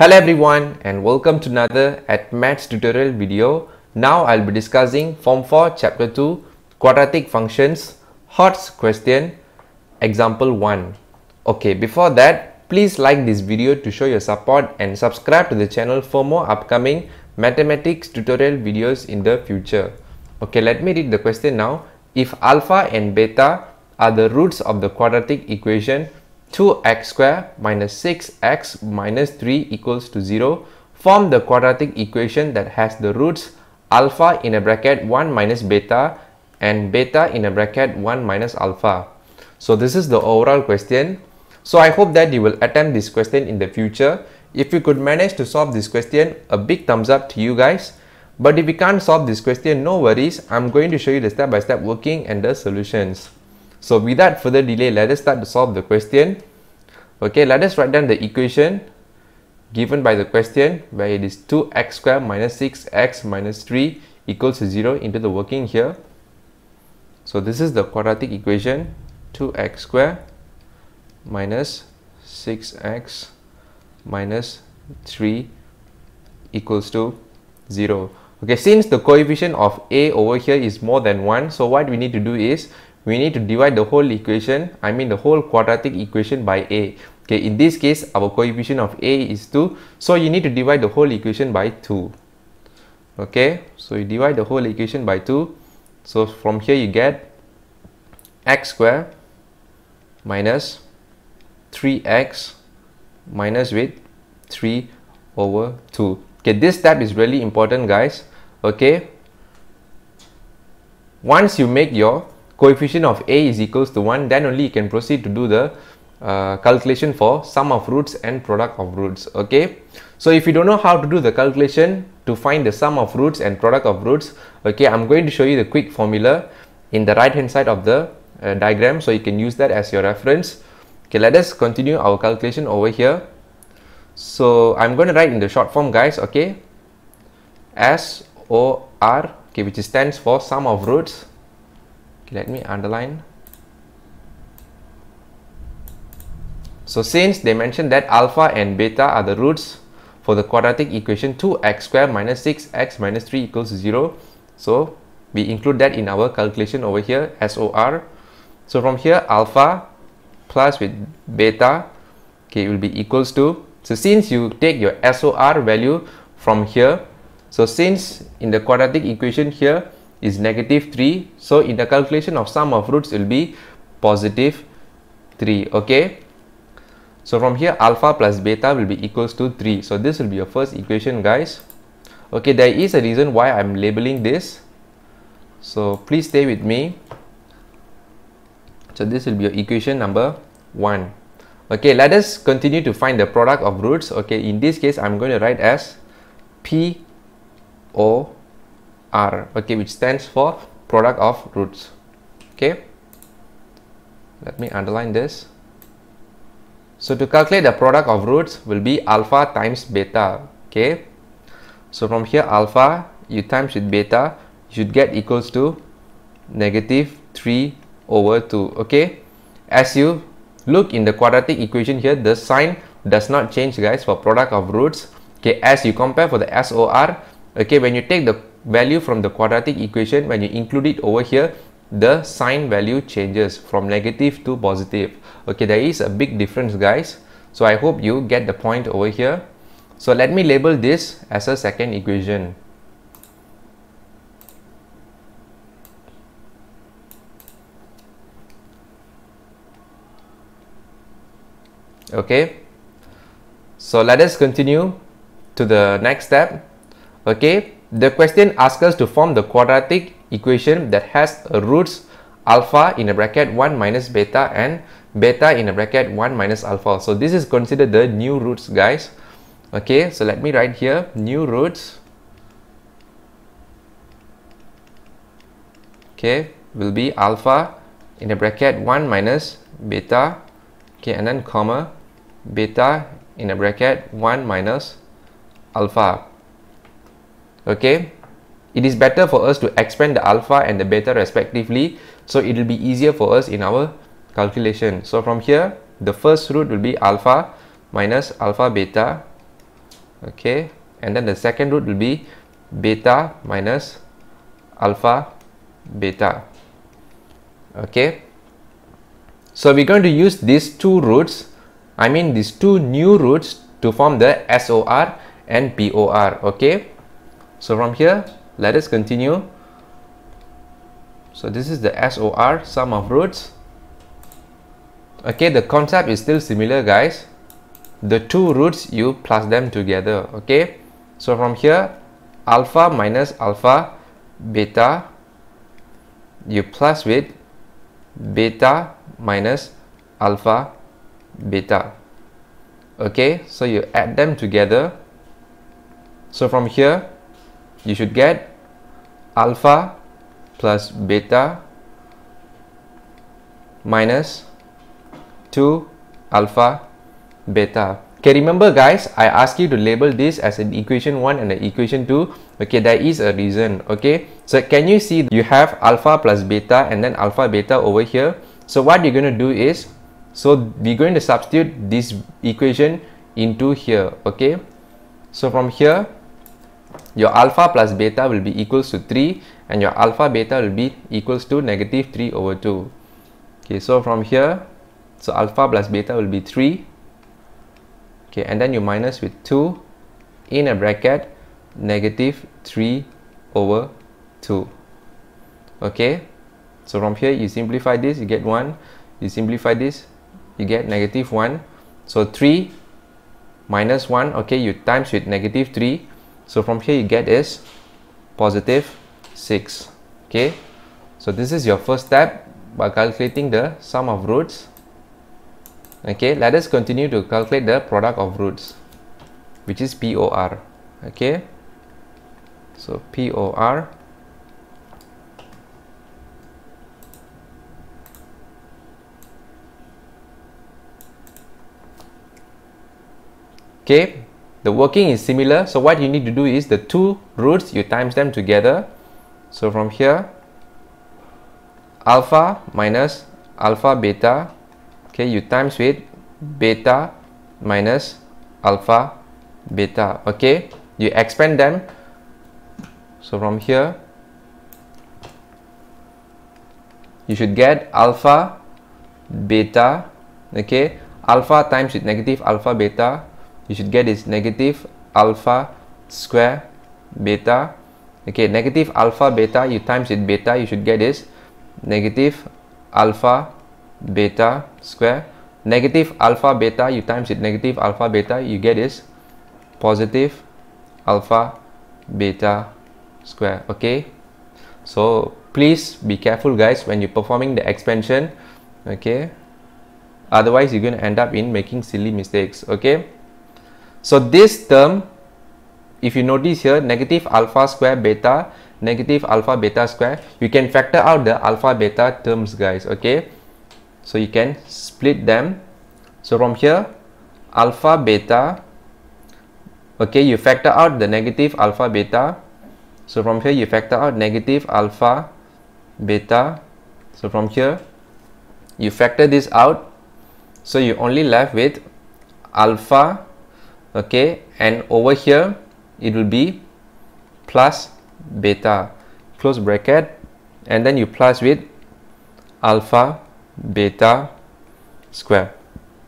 Hello everyone and welcome to another at maths tutorial video. Now I'll be discussing form 4 chapter 2 quadratic functions Hot's question example 1. Okay before that please like this video to show your support and subscribe to the channel for more upcoming mathematics tutorial videos in the future. Okay let me read the question now. If alpha and beta are the roots of the quadratic equation 2x square minus 6x minus 3 equals to 0 form the quadratic equation that has the roots alpha in a bracket 1 minus beta and beta in a bracket 1 minus alpha. So this is the overall question. So I hope that you will attempt this question in the future. If you could manage to solve this question, a big thumbs up to you guys. But if you can't solve this question, no worries. I'm going to show you the step-by-step -step working and the solutions. So without further delay, let us start to solve the question. Okay, let us write down the equation given by the question where it is 2x square minus 6x minus 3 equals to 0 into the working here. So this is the quadratic equation 2x square minus 6x minus 3 equals to 0. Okay, since the coefficient of a over here is more than 1, so what we need to do is we need to divide the whole equation, I mean the whole quadratic equation by a. Okay, in this case, our coefficient of a is 2. So, you need to divide the whole equation by 2. Okay, so you divide the whole equation by 2. So, from here you get x square minus 3x minus with 3 over 2. Okay, this step is really important guys. Okay, once you make your coefficient of a is equals to 1 then only you can proceed to do the uh, calculation for sum of roots and product of roots okay so if you don't know how to do the calculation to find the sum of roots and product of roots okay i'm going to show you the quick formula in the right hand side of the uh, diagram so you can use that as your reference okay let us continue our calculation over here so i'm going to write in the short form guys okay s o r okay which stands for sum of roots let me underline so since they mentioned that alpha and beta are the roots for the quadratic equation 2x squared minus 6x minus 3 equals 0 so we include that in our calculation over here SOR so from here alpha plus with beta okay will be equals to so since you take your SOR value from here so since in the quadratic equation here is negative 3 so in the calculation of sum of roots will be positive 3 okay so from here alpha plus beta will be equals to 3 so this will be your first equation guys okay there is a reason why i'm labeling this so please stay with me so this will be your equation number 1 okay let us continue to find the product of roots okay in this case i'm going to write as p o r okay which stands for product of roots okay let me underline this so to calculate the product of roots will be alpha times beta okay so from here alpha you times with beta you should get equals to negative 3 over 2 okay as you look in the quadratic equation here the sign does not change guys for product of roots okay as you compare for the SOR okay when you take the value from the quadratic equation, when you include it over here, the sign value changes from negative to positive. Okay, there is a big difference guys. So I hope you get the point over here. So let me label this as a second equation. okay so let us continue to the next step okay the question asks us to form the quadratic equation that has roots alpha in a bracket 1 minus beta and beta in a bracket 1 minus alpha. So this is considered the new roots guys. Okay, so let me write here new roots. Okay, will be alpha in a bracket 1 minus beta. Okay, and then comma beta in a bracket 1 minus alpha okay it is better for us to expand the alpha and the beta respectively so it will be easier for us in our calculation so from here the first root will be alpha minus alpha beta okay and then the second root will be beta minus alpha beta okay so we're going to use these two roots i mean these two new roots to form the sor and por okay so from here, let us continue. So this is the SOR, sum of roots. Okay, the concept is still similar guys. The two roots, you plus them together, okay? So from here, alpha minus alpha, beta, you plus with beta minus alpha, beta. Okay, so you add them together. So from here, you should get alpha plus beta minus 2 alpha beta. Okay, remember guys, I asked you to label this as an equation 1 and an equation 2. Okay, there is a reason. Okay, so can you see you have alpha plus beta and then alpha beta over here. So what you're going to do is, so we're going to substitute this equation into here. Okay, so from here, your alpha plus beta will be equals to 3 and your alpha beta will be equals to negative 3 over 2 okay so from here so alpha plus beta will be 3 okay and then you minus with 2 in a bracket negative 3 over 2 okay so from here you simplify this you get 1 you simplify this you get negative 1 so 3 minus 1 okay you times with negative 3 so from here you get is positive 6. Okay. So this is your first step by calculating the sum of roots. Okay. Let us continue to calculate the product of roots which is POR. Okay. So POR okay the working is similar so what you need to do is the two roots you times them together so from here alpha minus alpha beta okay you times with beta minus alpha beta okay you expand them so from here you should get alpha beta okay alpha times with negative alpha beta you should get is negative alpha square beta okay negative alpha beta you times it beta you should get is negative alpha beta square negative alpha beta you times it negative alpha beta you get is positive alpha beta square okay so please be careful guys when you're performing the expansion okay otherwise you're going to end up in making silly mistakes okay so this term, if you notice here, negative alpha square beta, negative alpha beta square, you can factor out the alpha beta terms guys, okay? So you can split them. So from here, alpha beta, okay, you factor out the negative alpha beta. So from here, you factor out negative alpha beta. So from here, you factor this out. So you only left with alpha okay and over here it will be plus beta close bracket and then you plus with alpha beta square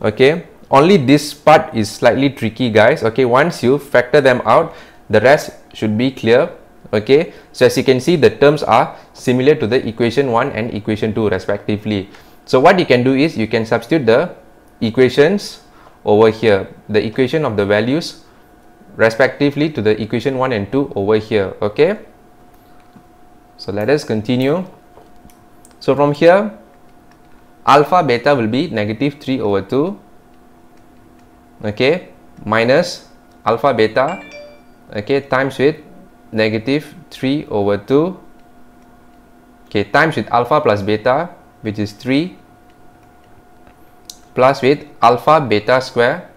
okay only this part is slightly tricky guys okay once you factor them out the rest should be clear okay so as you can see the terms are similar to the equation 1 and equation 2 respectively so what you can do is you can substitute the equations over here the equation of the values respectively to the equation 1 and 2 over here okay so let us continue so from here alpha beta will be negative 3 over 2 okay minus alpha beta okay times with negative 3 over 2 okay times with alpha plus beta which is 3 plus with alpha beta square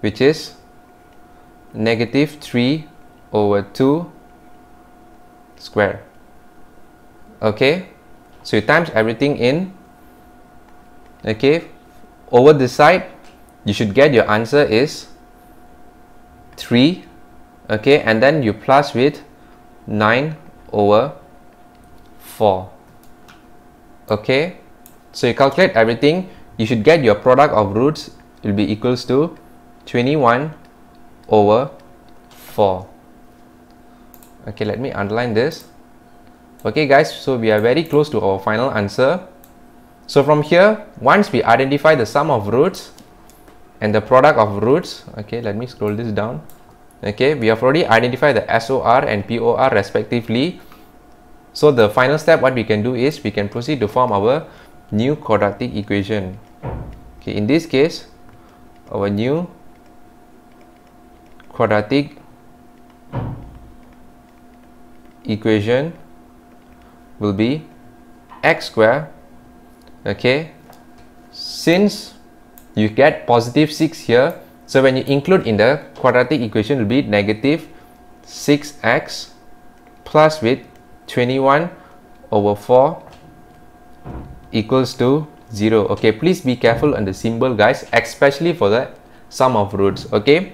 which is negative 3 over 2 square okay so you times everything in okay over this side you should get your answer is 3 okay and then you plus with 9 over 4 okay so you calculate everything you should get your product of roots will be equals to 21 over 4 okay let me underline this okay guys so we are very close to our final answer so from here once we identify the sum of roots and the product of roots okay let me scroll this down okay we have already identified the SOR and POR respectively so the final step what we can do is we can proceed to form our new quadratic equation okay in this case our new quadratic equation will be x square okay since you get positive 6 here so when you include in the quadratic equation will be negative 6x plus with 21 over 4 equals to 0 okay please be careful on the symbol guys especially for the sum of roots okay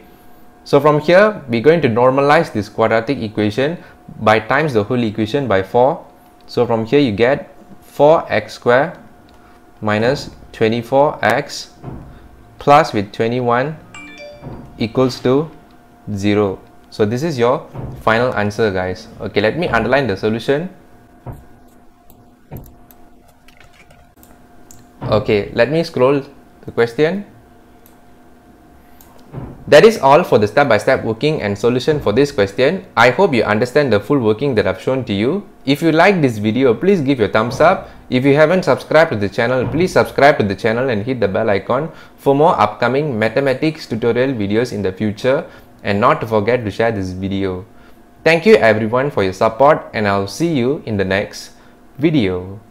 so from here we're going to normalize this quadratic equation by times the whole equation by 4 so from here you get 4x square minus 24x plus with 21 equals to 0 so this is your final answer guys okay let me underline the solution Okay, let me scroll the question. That is all for the step-by-step -step working and solution for this question. I hope you understand the full working that I've shown to you. If you like this video, please give your thumbs up. If you haven't subscribed to the channel, please subscribe to the channel and hit the bell icon for more upcoming mathematics tutorial videos in the future and not to forget to share this video. Thank you everyone for your support and I'll see you in the next video.